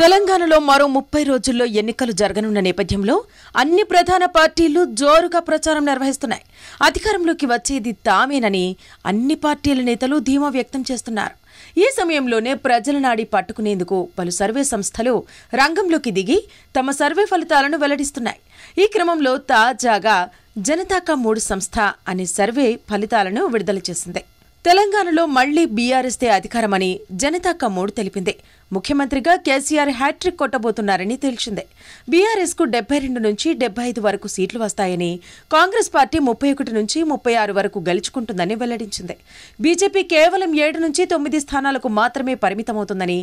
తెలంగాణలో మరో ముప్పై రోజుల్లో ఎన్నికలు జరగనున్న నేపథ్యంలో అన్ని ప్రధాన పార్టీలు జోరుగా ప్రచారం నిర్వహిస్తున్నాయి అధికారంలోకి వచ్చేది తామేనని అన్ని పార్టీల నేతలు ధీమా వ్యక్తం చేస్తున్నారు ఈ సమయంలోనే ప్రజల నాడి పట్టుకునేందుకు పలు సర్వే సంస్థలు రంగంలోకి దిగి తమ సర్వే ఫలితాలను వెల్లడిస్తున్నాయి ఈ క్రమంలో తాజాగా జనతాకా మూడు సంస్థ అనే సర్వే ఫలితాలను విడుదల చేసింది తెలంగాణలో మళ్లీ బీఆర్ఎస్దే అధికారమని జనతా కమ్మోడు తెలిపింది ముఖ్యమంత్రిగా కేసీఆర్ హ్యాట్రిక్ కొట్టబోతున్నారని తేల్చింది బీఆర్ఎస్కు డెబ్బై రెండు నుంచి డెబ్బై ఐదు వరకు సీట్లు వస్తాయని కాంగ్రెస్ పార్టీ ముప్పై ఒకటి నుంచి ముప్పై ఆరు వరకు గెలుచుకుంటుందని వెల్లడించింది బీజేపీ కేవలం ఏడు నుంచి తొమ్మిది స్థానాలకు మాత్రమే పరిమితమవుతుందని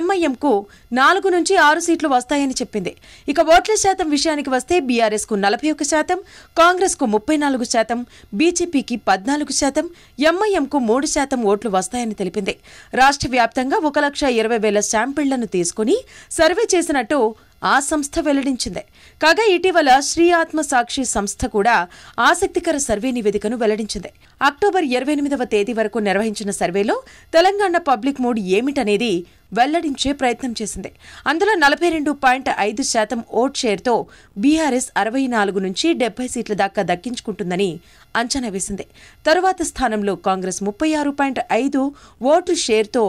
ఎంఐఎంకు నాలుగు నుంచి ఆరు సీట్లు వస్తాయని చెప్పింది ఇక ఓట్ల శాతం విషయానికి వస్తే బీఆర్ఎస్కు నలభై ఒక శాతం కాంగ్రెస్కు ముప్పై నాలుగు శాతం బీజేపీకి పద్నాలుగు శాతం ఎంఐఎంకు మూడు శాతం ఓట్లు వస్తాయని తెలిపింది రాష్ట్ర వ్యాప్తంగా ఒక లక్ష ఇరవై వేల శాంపిళ్లను తీసుకుని సర్వే చేసినట్టు ఆ సంస్థ వెల్లడించింది కాగా ఇటీవల శ్రీ ఆత్మసాక్షి సంస్థ కూడా ఆసక్తికర సర్వే నివేదికను వెల్లడించింది అక్టోబర్ ఇరవై ఎనిమిదవ తేదీ వరకు నిర్వహించిన సర్వేలో తెలంగాణ పబ్లిక్ మూడ్ ఏమిటనేది వెల్లడించే ప్రయత్నం చేసింది అందులో నలభై రెండు పాయింట్ ఐదు శాతం ఓట్ షేర్తో బీఆర్ఎస్ అరవై నాలుగు నుంచి డెబ్బై సీట్ల దాకా దక్కించుకుంటుందని అంచనా వేసింది తరువాత స్థానంలో కాంగ్రెస్ ముప్పై ఆరు పాయింట్ ఐదు ఓటు షేర్తో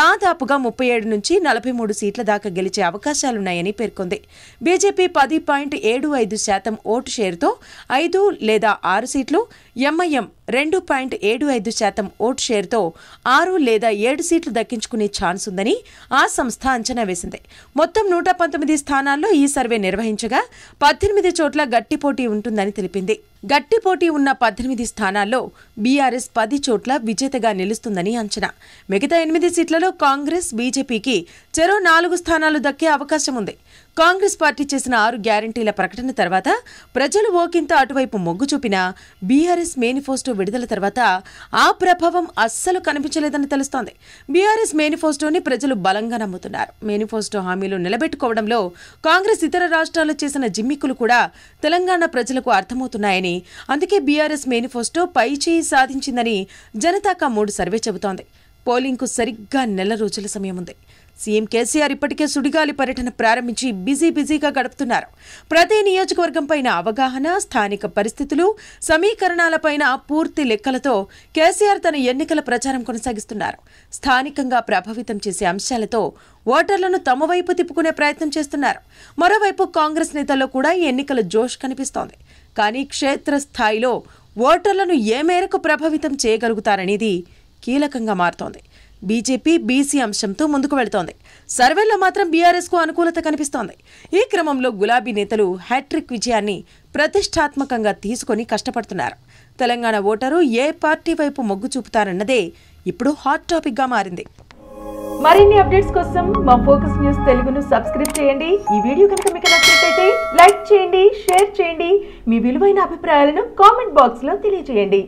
దాదాపుగా ముప్పై ఏడు నుంచి నలభై మూడు సీట్ల దాకా గెలిచే అవకాశాలున్నాయని పేర్కొంది బీజేపీ పది పాయింట్ ఏడు ఐదు శాతం ఓటు షేర్తో ఐదు లేదా ఆరు సీట్లు ఎంఐఎం రెండు పాయింట్ ఏడు ఐదు శాతం ఓటు షేర్తో ఆరు లేదా ఏడు సీట్లు దక్కించుకునే ఛాన్స్ ఉందని ఆ సంస్థ అంచనా వేసింది మొత్తం నూట పంతొమ్మిది స్థానాల్లో ఈ సర్వే నిర్వహించగా పద్దెనిమిది చోట్ల గట్టి పోటీ ఉంటుందని తెలిపింది గట్టి పోటీ ఉన్న పద్దెనిమిది స్థానాల్లో బీఆర్ఎస్ పది చోట్ల విజేతగా నిలుస్తుందని అంచనా మిగతా ఎనిమిది సీట్లలో కాంగ్రెస్ బీజేపీకి చెరో నాలుగు స్థానాలు దక్కే అవకాశం ఉంది కాంగ్రెస్ పార్టీ చేసిన ఆరు గ్యారంటీల ప్రకటన తర్వాత ప్రజలు ఓకింత అటువైపు మొగ్గు చూపిన బీఆర్ఎస్ మేనిఫెస్టో విడుదల తర్వాత ఆ ప్రభావం అస్సలు కనిపించలేదని తెలుస్తోంది బీఆర్ఎస్ మేనిఫెస్టోని ప్రజలు బలంగా నమ్ముతున్నారు మేనిఫెస్టో హామీలు నిలబెట్టుకోవడంలో కాంగ్రెస్ ఇతర రాష్ట్రాలు చేసిన జిమ్మిక్కులు కూడా తెలంగాణ ప్రజలకు అర్థమవుతున్నాయని అందుకే బీఆర్ఎస్ మేనిఫెస్టో పై చేయి సాధించిందని జనతాకా మూడు సర్వే చెబుతోంది పోలింగ్కు సరిగ్గా నెల రోజుల సమయం ఉంది సీఎం కేసీఆర్ ఇప్పటికే సుడిగాలి పర్యటన ప్రారంభించి బిజీ బిజీగా గడుపుతున్నారు ప్రతి నియోజకవర్గంపైన అవగాహన స్థానిక పరిస్థితులు సమీకరణాలపైన పూర్తి లెక్కలతో కేసీఆర్ తన ఎన్నికల ప్రచారం కొనసాగిస్తున్నారు స్థానికంగా ప్రభావితం చేసే అంశాలతో ఓటర్లను తమ వైపు తిప్పుకునే ప్రయత్నం చేస్తున్నారు మరోవైపు కాంగ్రెస్ నేతల్లో కూడా ఎన్నికల జోష్ కనిపిస్తోంది కానీ క్షేత్రస్థాయిలో ఓటర్లను ఏ మేరకు ప్రభావితం చేయగలుగుతారనేది కీలకంగా మారుతోంది బీజేపీ బీసీ అంశంతో ముందుకు వెళుతోంది సర్వేలో మాత్రం బీఆర్ఎస్కు అనుకూలత కనిపిస్తోంది ఈ క్రమంలో గులాబీ నేతలు హ్యాట్రిక్ విజయాన్ని ప్రతిష్టాత్మకంగా తీసుకొని కష్టపడుతున్నారు తెలంగాణ ఓటరు ఏ పార్టీ వైపు మొగ్గు చూపుతారన్నదే ఇప్పుడు హాట్ టాపిక్గా మారింది మరిన్ని అప్డేట్స్ కోసం మా ఫోకస్ న్యూస్ తెలుగును సబ్స్క్రైబ్ చేయండి ఈ వీడియో కనుక మీకు నచ్చినట్లయితే లైక్ చేయండి షేర్ చేయండి మీ విలువైన అభిప్రాయాలను కామెంట్ బాక్స్లో తెలియజేయండి